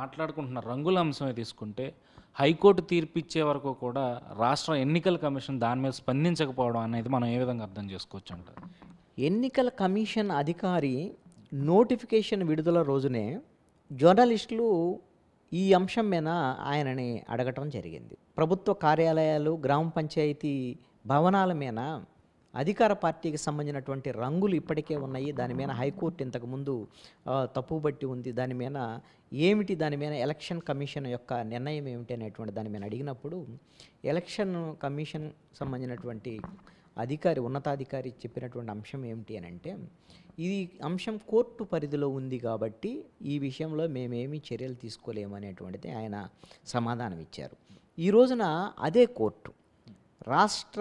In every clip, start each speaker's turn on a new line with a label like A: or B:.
A: మాట్లాడుకుంటున్న రంగుల అంశమే తీసుకుంటే హైకోర్టు తీర్పిచ్చే వరకు కూడా రాష్ట్ర ఎన్నికల కమిషన్ దాని మీద స్పందించకపోవడం అనేది మనం ఏ విధంగా అర్థం చేసుకోవచ్చు అంటారు ఎన్నికల కమిషన్ అధికారి నోటిఫికేషన్ విడుదల
B: రోజునే జర్నలిస్టులు ఈ అంశం మీద ఆయనని అడగటం జరిగింది ప్రభుత్వ కార్యాలయాలు గ్రామ పంచాయతీ భవనాల మీద అధికార పార్టీకి సంబంధించినటువంటి రంగులు ఇప్పటికే ఉన్నాయి దాని మీద హైకోర్టు ఇంతకుముందు తప్పుబట్టి ఉంది దాని మీద ఏమిటి దాని మీద ఎలక్షన్ కమిషన్ యొక్క నిర్ణయం ఏమిటి అనేటువంటి దాని మీద అడిగినప్పుడు ఎలక్షన్ కమిషన్ సంబంధించినటువంటి అధికారి ఉన్నతాధికారి చెప్పినటువంటి అంశం ఏమిటి అని అంటే ఇది అంశం కోర్టు పరిధిలో ఉంది కాబట్టి ఈ విషయంలో మేమేమి చర్యలు తీసుకోలేము అనేటువంటిది ఆయన సమాధానం ఇచ్చారు ఈ రోజున అదే కోర్టు రాష్ట్ర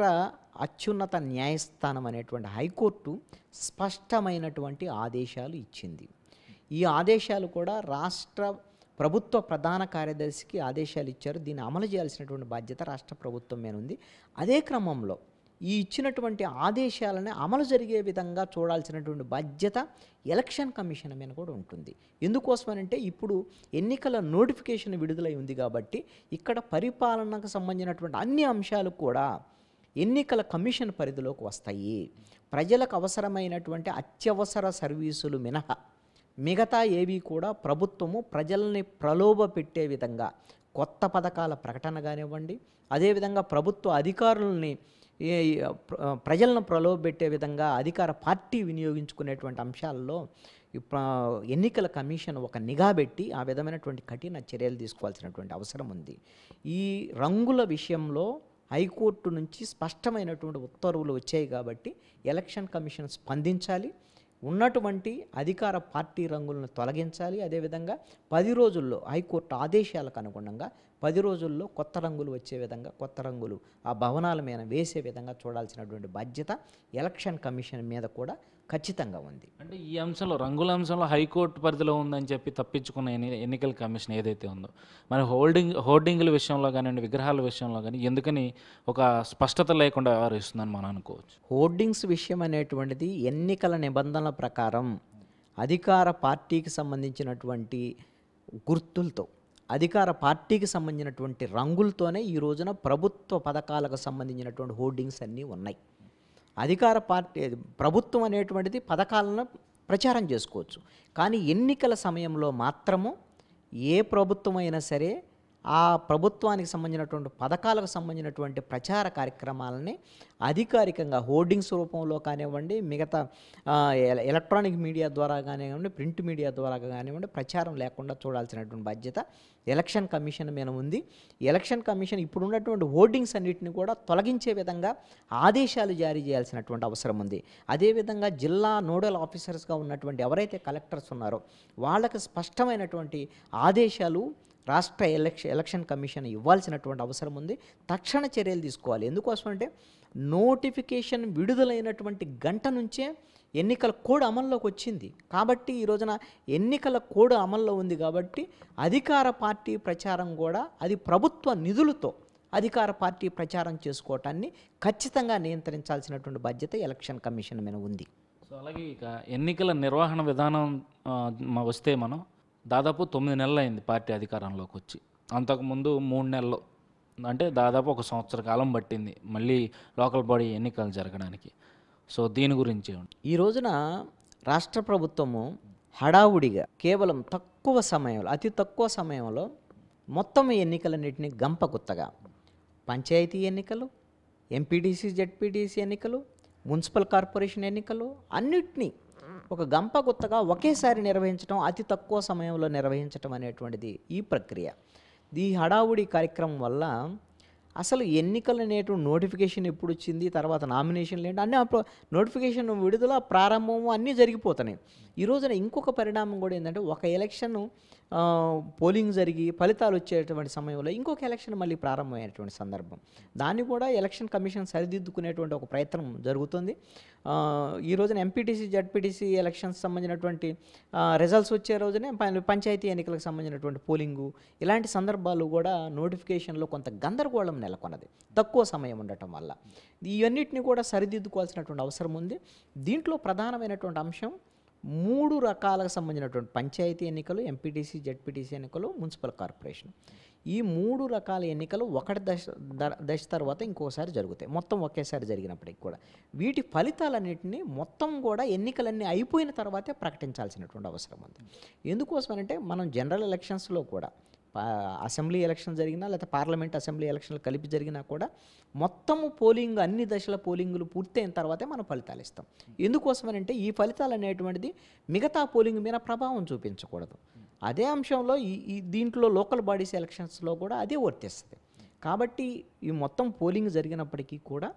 B: అత్యున్నత న్యాయస్థానం అనేటువంటి హైకోర్టు స్పష్టమైనటువంటి ఆదేశాలు ఇచ్చింది ఈ ఆదేశాలు కూడా రాష్ట్ర ప్రభుత్వ ప్రధాన కార్యదర్శికి ఆదేశాలు ఇచ్చారు దీన్ని అమలు చేయాల్సినటువంటి బాధ్యత రాష్ట్ర ప్రభుత్వం మీద ఉంది అదే క్రమంలో ఈ ఇచ్చినటువంటి ఆదేశాలని అమలు జరిగే విధంగా చూడాల్సినటువంటి బాధ్యత ఎలక్షన్ కమిషన్ మీద కూడా ఉంటుంది ఎందుకోసమనంటే ఇప్పుడు ఎన్నికల నోటిఫికేషన్ విడుదలై ఉంది కాబట్టి ఇక్కడ పరిపాలనకు సంబంధించినటువంటి అన్ని అంశాలు కూడా ఎన్నికల కమిషన్ పరిధిలోకి వస్తాయి ప్రజలకు అవసరమైనటువంటి అత్యవసర సర్వీసులు మినహా మిగతా ఏవి కూడా ప్రభుత్వము ప్రజల్ని ప్రలోభ పెట్టే విధంగా కొత్త పథకాల ప్రకటన కానివ్వండి అదేవిధంగా ప్రభుత్వ అధికారులని ప్రజలను ప్రలోభ పెట్టే విధంగా అధికార పార్టీ వినియోగించుకునేటువంటి అంశాల్లో ఎన్నికల కమిషన్ ఒక నిఘా పెట్టి ఆ విధమైనటువంటి కఠిన చర్యలు తీసుకోవాల్సినటువంటి అవసరం ఉంది ఈ రంగుల విషయంలో హైకోర్టు నుంచి స్పష్టమైనటువంటి ఉత్తర్వులు వచ్చాయి కాబట్టి ఎలక్షన్ కమిషన్ స్పందించాలి ఉన్నటువంటి అధికార పార్టీ రంగులను తొలగించాలి అదేవిధంగా పది రోజుల్లో హైకోర్టు ఆదేశాలకు అనుగుణంగా పది రోజుల్లో కొత్త రంగులు వచ్చే విధంగా కొత్త రంగులు ఆ భవనాల మీద వేసే విధంగా చూడాల్సినటువంటి బాధ్యత ఎలక్షన్ కమిషన్ మీద కూడా ఖచ్చితంగా ఉంది
A: అంటే ఈ అంశంలో రంగుల అంశంలో హైకోర్టు పరిధిలో ఉందని చెప్పి తప్పించుకున్న ఎన్నికల కమిషన్ ఏదైతే ఉందో మరి హోల్డింగ్ హోర్డింగ్ల విషయంలో కానివ్వండి విగ్రహాల విషయంలో కానీ ఎందుకని ఒక స్పష్టత లేకుండా వ్యవహరిస్తుందని మనం అనుకోవచ్చు హోర్డింగ్స్ విషయం అనేటువంటిది ఎన్నికల నిబంధనల ప్రకారం అధికార పార్టీకి
B: సంబంధించినటువంటి గుర్తులతో అధికార పార్టీకి సంబంధించినటువంటి రంగులతోనే ఈ రోజున ప్రభుత్వ పథకాలకు సంబంధించినటువంటి హోర్డింగ్స్ అన్నీ ఉన్నాయి అధికార పార్టీ ప్రభుత్వం అనేటువంటిది పథకాలను ప్రచారం చేసుకోవచ్చు కానీ ఎన్నికల సమయంలో మాత్రము ఏ ప్రభుత్వం అయినా సరే ఆ ప్రభుత్వానికి సంబంధించినటువంటి పథకాలకు సంబంధించినటువంటి ప్రచార కార్యక్రమాలని అధికారికంగా హోర్డింగ్స్ రూపంలో కానివ్వండి మిగతా ఎలక్ట్రానిక్ మీడియా ద్వారా కానివ్వండి ప్రింట్ మీడియా ద్వారా కానివ్వండి ప్రచారం లేకుండా చూడాల్సినటువంటి బాధ్యత ఎలక్షన్ కమిషన్ మీద ఉంది ఎలక్షన్ కమిషన్ ఇప్పుడు ఉన్నటువంటి హోర్డింగ్స్ అన్నింటిని కూడా తొలగించే విధంగా ఆదేశాలు జారీ చేయాల్సినటువంటి అవసరం ఉంది అదేవిధంగా జిల్లా నోడల్ ఆఫీసర్స్గా ఉన్నటువంటి ఎవరైతే కలెక్టర్స్ ఉన్నారో వాళ్ళకి స్పష్టమైనటువంటి ఆదేశాలు రాష్ట్ర ఎలక్షన్ ఎలక్షన్ కమిషన్ ఇవ్వాల్సినటువంటి అవసరం ఉంది తక్షణ చర్యలు తీసుకోవాలి ఎందుకోసం అంటే నోటిఫికేషన్ విడుదలైనటువంటి గంట నుంచే ఎన్నికల కోడ్ అమల్లోకి వచ్చింది కాబట్టి ఈ రోజున ఎన్నికల కోడ్ అమల్లో ఉంది కాబట్టి అధికార పార్టీ ప్రచారం కూడా అది ప్రభుత్వ నిధులతో అధికార పార్టీ ప్రచారం చేసుకోవటాన్ని ఖచ్చితంగా నియంత్రించాల్సినటువంటి బాధ్యత
A: ఎలక్షన్ కమిషన్ మీద ఉంది సో అలాగే ఇక ఎన్నికల నిర్వహణ విధానం వస్తే మనం దాదాపు తొమ్మిది నెలలు అయింది పార్టీ అధికారంలోకి వచ్చి అంతకుముందు మూడు నెలలు అంటే దాదాపు ఒక సంవత్సర కాలం పట్టింది మళ్ళీ లోకల్ బాడీ ఎన్నికలు జరగడానికి సో దీని గురించి ఈ రోజున రాష్ట్ర ప్రభుత్వము హడావుడిగా
B: కేవలం తక్కువ సమయంలో అతి తక్కువ సమయంలో మొత్తం ఎన్నికలన్నింటినీ గంపగుత్తగా పంచాయతీ ఎన్నికలు ఎంపీడీసీ జెడ్పీటీసీ ఎన్నికలు మున్సిపల్ కార్పొరేషన్ ఎన్నికలు అన్నిటినీ ఒక గంప గుత్తగా ఒకేసారి నిర్వహించడం అతి తక్కువ సమయంలో నిర్వహించడం అనేటువంటిది ఈ ప్రక్రియ ఈ హడావుడి కార్యక్రమం వల్ల అసలు ఎన్నికలు అనేటు నోటిఫికేషన్ ఎప్పుడు వచ్చింది తర్వాత నామినేషన్లు ఏంటి అన్నీ అప్పుడు నోటిఫికేషన్ విడుదల ప్రారంభము అన్నీ జరిగిపోతున్నాయి ఈ రోజున ఇంకొక పరిణామం కూడా ఏంటంటే ఒక ఎలక్షన్ పోలింగ్ జరిగి ఫలితాలు వచ్చేటువంటి సమయంలో ఇంకొక ఎలక్షన్ మళ్ళీ ప్రారంభమైనటువంటి సందర్భం దాన్ని కూడా ఎలక్షన్ కమిషన్ సరిదిద్దుకునేటువంటి ఒక ప్రయత్నం జరుగుతుంది ఈ రోజున ఎంపీటీసీ జడ్పీటీసీ ఎలక్షన్స్ సంబంధించినటువంటి రిజల్ట్స్ వచ్చే రోజునే పంచాయతీ ఎన్నికలకు సంబంధించినటువంటి పోలింగు ఇలాంటి సందర్భాలు కూడా నోటిఫికేషన్లో కొంత గందరగోళం నెలకొన్నది తక్కువ సమయం ఉండటం వల్ల ఇవన్నిటిని కూడా సరిదిద్దుకోవాల్సినటువంటి అవసరం ఉంది దీంట్లో ప్రధానమైనటువంటి అంశం మూడు రకాలకు సంబంధించినటువంటి పంచాయతీ ఎన్నికలు ఎంపీటీసీ జెడ్పీటీసీ ఎన్నికలు మున్సిపల్ కార్పొరేషన్ ఈ మూడు రకాల ఎన్నికలు ఒకటి దశ దశ తర్వాత ఇంకోసారి జరుగుతాయి మొత్తం ఒకేసారి జరిగినప్పటికి కూడా వీటి ఫలితాలన్నింటినీ మొత్తం కూడా ఎన్నికలన్నీ అయిపోయిన తర్వాతే ప్రకటించాల్సినటువంటి అవసరం ఉంది ఎందుకోసమంటే మనం జనరల్ ఎలక్షన్స్లో కూడా అసెంబ్లీ ఎలక్షన్ జరిగినా లేకపోతే పార్లమెంట్ అసెంబ్లీ ఎలక్షన్లు కలిపి జరిగినా కూడా మొత్తము పోలింగ్ అన్ని దశల పోలింగులు పూర్తయిన తర్వాతే మనం ఫలితాలు ఇస్తాం ఎందుకోసమనంటే ఈ ఫలితాలు అనేటువంటిది మిగతా పోలింగ్ మీద ప్రభావం చూపించకూడదు అదే అంశంలో ఈ దీంట్లో లోకల్ బాడీస్ ఎలక్షన్స్లో కూడా అదే వర్తిస్తుంది కాబట్టి ఈ మొత్తం పోలింగ్ జరిగినప్పటికీ కూడా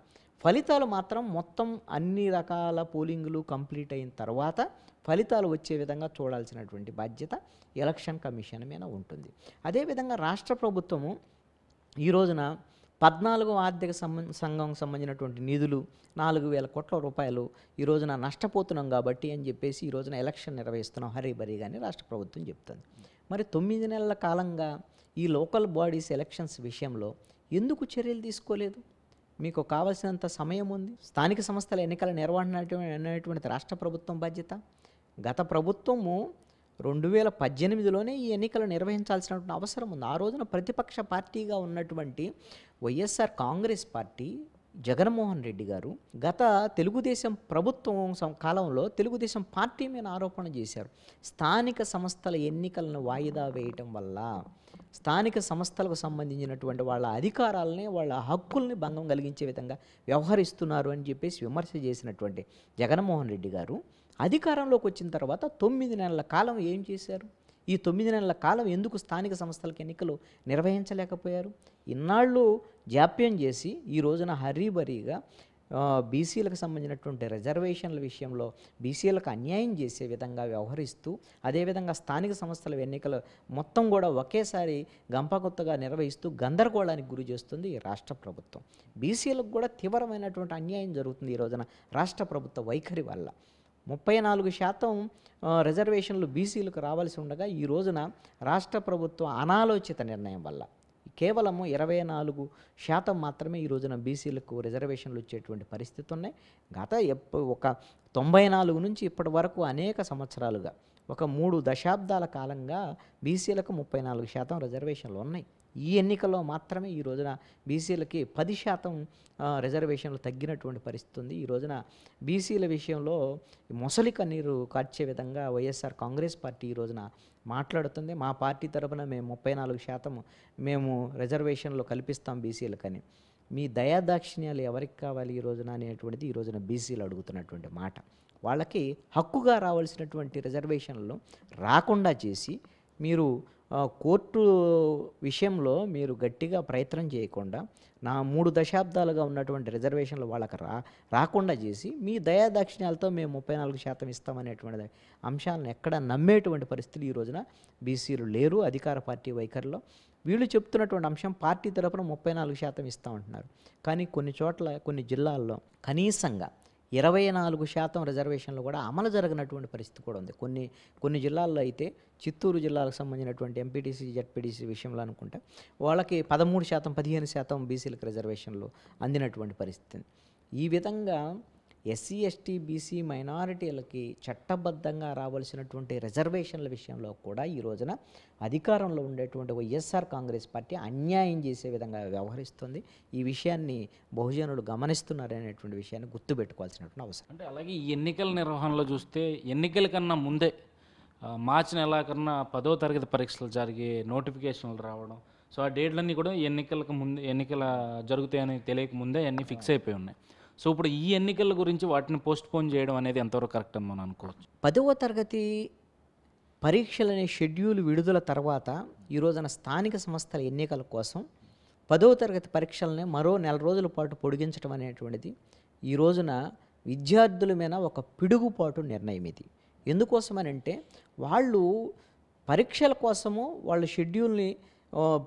B: ఫలితాలు మాత్రం మొత్తం అన్ని రకాల పోలింగులు కంప్లీట్ అయిన తర్వాత ఫలితాలు వచ్చే విధంగా చూడాల్సినటువంటి బాధ్యత ఎలక్షన్ కమిషన్ మీద ఉంటుంది అదేవిధంగా రాష్ట్ర ప్రభుత్వము ఈ రోజున పద్నాలుగో ఆర్థిక సంఘం సంబంధించినటువంటి నిధులు నాలుగు వేల కోట్ల రూపాయలు ఈ రోజున నష్టపోతున్నాం కాబట్టి అని చెప్పేసి ఈ రోజున ఎలక్షన్ నిర్వహిస్తున్నాం హరీబరీగా అని రాష్ట్ర ప్రభుత్వం చెప్తుంది మరి తొమ్మిది నెలల కాలంగా ఈ లోకల్ బాడీస్ ఎలక్షన్స్ విషయంలో ఎందుకు చర్యలు తీసుకోలేదు మీకు కావలసినంత సమయం ఉంది స్థానిక సంస్థల ఎన్నికల నిర్వహణ అనేటువంటి రాష్ట్ర ప్రభుత్వం బాధ్యత గత ప్రభుత్వము రెండు వేల పద్దెనిమిదిలోనే ఈ ఎన్నికలు నిర్వహించాల్సినటువంటి అవసరం ఉంది ఆ రోజున ప్రతిపక్ష పార్టీగా ఉన్నటువంటి YSR Congress party Jaganmohan Reddy garu గత తెలుగుదేశం ప్రభుత్వం కాలంలో తెలుగుదేశం పార్టీ మీద ఆరోపణ చేశారు స్థానిక సంస్థల ఎన్నికలను వాయిదా వేయటం వల్ల స్థానిక సంస్థలకు సంబంధించినటువంటి వాళ్ళ అధికారాలని వాళ్ళ హక్కుల్ని భంగం కలిగించే విధంగా వ్యవహరిస్తున్నారు అని చెప్పేసి విమర్శ చేసినటువంటి జగన్మోహన్ రెడ్డి గారు అధికారంలోకి వచ్చిన తర్వాత తొమ్మిది నెలల కాలం ఏం చేశారు ఈ తొమ్మిది నెలల కాలం ఎందుకు స్థానిక సంస్థలకు ఎన్నికలు నిర్వహించలేకపోయారు ఇన్నాళ్ళు జాప్యం చేసి ఈ రోజున హరీబరీగా బీసీలకు సంబంధించినటువంటి రిజర్వేషన్ల విషయంలో బీసీలకు అన్యాయం చేసే విధంగా వ్యవహరిస్తూ అదేవిధంగా స్థానిక సంస్థల ఎన్నికలు మొత్తం కూడా ఒకేసారి కొత్తగా నిర్వహిస్తూ గందరగోళానికి గురి చేస్తుంది ఈ రాష్ట్ర ప్రభుత్వం బీసీలకు కూడా తీవ్రమైనటువంటి అన్యాయం జరుగుతుంది ఈ రోజున రాష్ట్ర ప్రభుత్వ వైఖరి వల్ల ముప్పై నాలుగు శాతం రిజర్వేషన్లు బీసీలకు రావాల్సి ఉండగా ఈ రోజున రాష్ట్ర ప్రభుత్వం అనాలోచిత నిర్ణయం వల్ల కేవలము ఇరవై నాలుగు శాతం మాత్రమే ఈ రోజున బీసీలకు రిజర్వేషన్లు వచ్చేటువంటి పరిస్థితి ఉన్నాయి గత ఒక తొంభై నాలుగు నుంచి ఇప్పటి వరకు అనేక సంవత్సరాలుగా ఒక మూడు దశాబ్దాల కాలంగా బీసీలకు ముప్పై నాలుగు శాతం రిజర్వేషన్లు ఉన్నాయి ఈ ఎన్నికల్లో మాత్రమే ఈ రోజున బీసీలకి పది శాతం రిజర్వేషన్లు తగ్గినటువంటి పరిస్థితి ఉంది ఈ రోజున బీసీల విషయంలో మొసలి కన్నీరు కార్చే విధంగా వైఎస్ఆర్ కాంగ్రెస్ పార్టీ ఈ రోజున మాట్లాడుతుంది మా పార్టీ తరఫున మేము ముప్పై నాలుగు శాతం మేము రిజర్వేషన్లు కల్పిస్తాం బీసీలకని మీ దయాదాక్షిణ్యాలు ఎవరికి కావాలి ఈ రోజున అనేటువంటిది ఈ రోజున బీసీలు అడుగుతున్నటువంటి మాట వాళ్ళకి హక్కుగా రావాల్సినటువంటి రిజర్వేషన్లు రాకుండా చేసి మీరు కోర్టు విషయంలో మీరు గట్టిగా ప్రయత్నం చేయకుండా నా మూడు దశాబ్దాలుగా ఉన్నటువంటి రిజర్వేషన్లు వాళ్ళకి రా రాకుండా చేసి మీ దయాదాక్షిణ్యాలతో మేము ముప్పై నాలుగు శాతం ఇస్తామనేటువంటి అంశాలను ఎక్కడ నమ్మేటువంటి పరిస్థితులు ఈ రోజున బీసీలు లేరు అధికార పార్టీ వైఖరిలో వీళ్ళు చెప్తున్నటువంటి అంశం పార్టీ తరపున ముప్పై నాలుగు శాతం ఇస్తామంటున్నారు కానీ కొన్ని చోట్ల కొన్ని జిల్లాల్లో కనీసంగా ఇరవై నాలుగు శాతం రిజర్వేషన్లు కూడా అమలు జరగనటువంటి పరిస్థితి కూడా ఉంది కొన్ని కొన్ని జిల్లాల్లో అయితే చిత్తూరు జిల్లాలకు సంబంధించినటువంటి ఎంపీటీసీ జడ్పీటీసీ విషయంలో అనుకుంటే వాళ్ళకి పదమూడు శాతం పదిహేను శాతం బీసీలకు రిజర్వేషన్లు అందినటువంటి పరిస్థితి ఈ విధంగా ఎస్సీ ఎస్టీ బీసీ మైనారిటీలకి చట్టబద్ధంగా రావాల్సినటువంటి రిజర్వేషన్ల విషయంలో కూడా ఈ రోజున అధికారంలో ఉండేటువంటి వైఎస్ఆర్ కాంగ్రెస్ పార్టీ అన్యాయం చేసే విధంగా వ్యవహరిస్తుంది ఈ విషయాన్ని బహుజనులు గమనిస్తున్నారనేటువంటి విషయాన్ని గుర్తుపెట్టుకోవాల్సినటువంటి
A: అవసరం అంటే అలాగే ఈ ఎన్నికల నిర్వహణలో చూస్తే ఎన్నికల కన్నా ముందే మార్చి నెల కన్నా పదో తరగతి పరీక్షలు జరిగే నోటిఫికేషన్లు రావడం సో ఆ డేట్లన్నీ కూడా ఎన్నికలకు ముందే ఎన్నికల జరుగుతాయని తెలియక ముందే అన్నీ ఫిక్స్ అయిపోయి ఉన్నాయి సో ఇప్పుడు ఈ ఎన్నికల గురించి వాటిని పోస్ట్పోన్ చేయడం అనేది ఎంతవరకు కరెక్ట్ అని మనం అనుకోవచ్చు పదవ తరగతి పరీక్షలనే
B: షెడ్యూల్ విడుదల తర్వాత ఈరోజున స్థానిక సంస్థల ఎన్నికల కోసం పదవ తరగతి పరీక్షలనే మరో నెల రోజుల పాటు పొడిగించడం అనేటువంటిది ఈ రోజున విద్యార్థుల మీద ఒక పిడుగుపాటు నిర్ణయం ఇది అంటే వాళ్ళు పరీక్షల కోసము వాళ్ళ షెడ్యూల్ని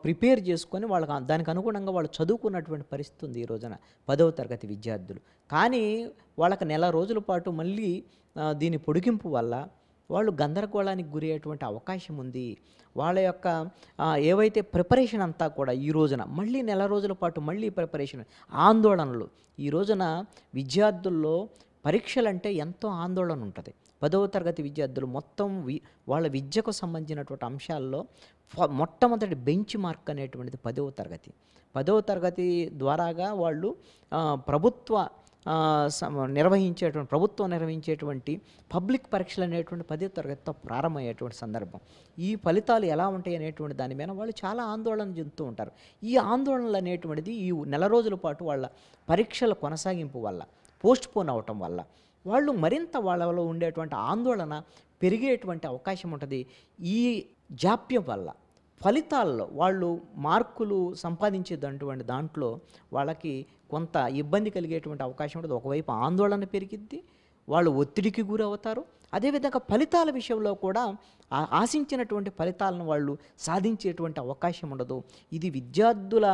B: ప్రిపేర్ చేసుకొని వాళ్ళకి దానికి అనుగుణంగా వాళ్ళు చదువుకున్నటువంటి పరిస్థితి ఉంది ఈ రోజున పదవ తరగతి విద్యార్థులు కానీ వాళ్ళకి నెల రోజుల పాటు మళ్ళీ దీని పొడిగింపు వల్ల వాళ్ళు గందరగోళానికి గురయ్యేటువంటి అవకాశం ఉంది వాళ్ళ యొక్క ఏవైతే ప్రిపరేషన్ అంతా కూడా ఈ రోజున మళ్ళీ నెల రోజుల పాటు మళ్ళీ ప్రిపరేషన్ ఆందోళనలు ఈ రోజున విద్యార్థుల్లో పరీక్షలంటే ఎంతో ఆందోళన ఉంటుంది పదవ తరగతి విద్యార్థులు మొత్తం వి వాళ్ళ విద్యకు సంబంధించినటువంటి అంశాల్లో మొట్టమొదటి బెంచ్ మార్క్ అనేటువంటిది పదవ తరగతి పదవ తరగతి ద్వారాగా వాళ్ళు ప్రభుత్వ నిర్వహించేటువంటి ప్రభుత్వం నిర్వహించేటువంటి పబ్లిక్ పరీక్షలు అనేటువంటి పదో తరగతితో ప్రారంభమయ్యేటువంటి సందర్భం ఈ ఫలితాలు ఎలా ఉంటాయి అనేటువంటి దాని మీద వాళ్ళు చాలా ఆందోళన చెందుతూ ఉంటారు ఈ ఆందోళనలు అనేటువంటిది ఈ నెల రోజుల పాటు వాళ్ళ పరీక్షల కొనసాగింపు వల్ల పోస్ట్ పోన్ అవటం వల్ల వాళ్ళు మరింత వాళ్ళలో ఉండేటువంటి ఆందోళన పెరిగేటువంటి అవకాశం ఉంటుంది ఈ జాప్యం వల్ల ఫలితాల్లో వాళ్ళు మార్కులు సంపాదించేటటువంటి దాంట్లో వాళ్ళకి కొంత ఇబ్బంది కలిగేటువంటి అవకాశం ఉంటుంది ఒకవైపు ఆందోళన పెరిగిద్ది వాళ్ళు ఒత్తిడికి గురవుతారు అదేవిధంగా ఫలితాల విషయంలో కూడా ఆశించినటువంటి ఫలితాలను వాళ్ళు సాధించేటువంటి అవకాశం ఉండదు ఇది విద్యార్థుల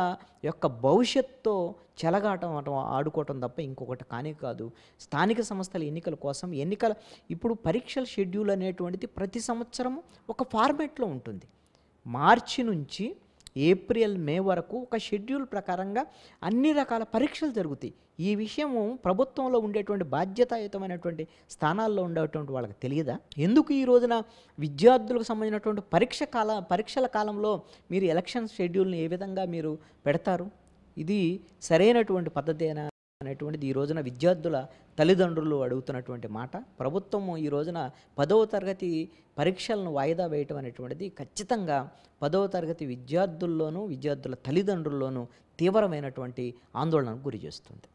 B: యొక్క భవిష్యత్తు చెలగాటం ఆడుకోవటం తప్ప ఇంకొకటి కానీ కాదు స్థానిక సంస్థల ఎన్నికల కోసం ఎన్నికల ఇప్పుడు పరీక్షల షెడ్యూల్ అనేటువంటిది ప్రతి సంవత్సరం ఒక ఫార్మేట్లో ఉంటుంది మార్చి నుంచి ఏప్రిల్ మే వరకు ఒక షెడ్యూల్ ప్రకారంగా అన్ని రకాల పరీక్షలు జరుగుతాయి ఈ విషయము ప్రభుత్వంలో ఉండేటువంటి బాధ్యతాయుతమైనటువంటి స్థానాల్లో ఉండేటువంటి వాళ్ళకి తెలియదా ఎందుకు ఈ రోజున విద్యార్థులకు సంబంధించినటువంటి పరీక్ష కాల పరీక్షల కాలంలో మీరు ఎలక్షన్ షెడ్యూల్ని ఏ విధంగా మీరు పెడతారు ఇది సరైనటువంటి పద్ధతేనా అనేటువంటిది ఈ రోజున విద్యార్థుల తల్లిదండ్రులు అడుగుతున్నటువంటి మాట ప్రభుత్వం ఈ రోజున పదవ తరగతి పరీక్షలను వాయిదా వేయటం అనేటువంటిది ఖచ్చితంగా పదవ తరగతి విద్యార్థుల్లోనూ విద్యార్థుల తల్లిదండ్రుల్లోనూ తీవ్రమైనటువంటి ఆందోళనకు గురి చేస్తుంది